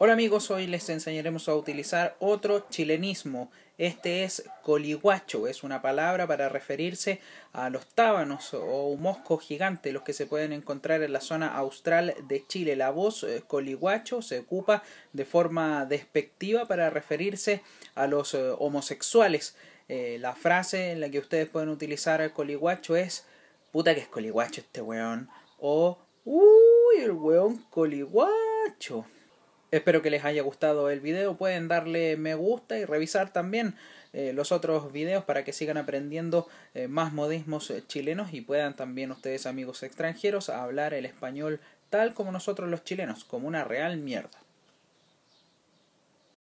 Hola amigos, hoy les enseñaremos a utilizar otro chilenismo. Este es coliguacho, es una palabra para referirse a los tábanos o moscos gigantes, los que se pueden encontrar en la zona austral de Chile. La voz eh, coliguacho se ocupa de forma despectiva para referirse a los eh, homosexuales. Eh, la frase en la que ustedes pueden utilizar el coliguacho es puta que es coliguacho este weón o uy el weón coliguacho. Espero que les haya gustado el video, pueden darle me gusta y revisar también eh, los otros videos para que sigan aprendiendo eh, más modismos eh, chilenos y puedan también ustedes amigos extranjeros hablar el español tal como nosotros los chilenos, como una real mierda.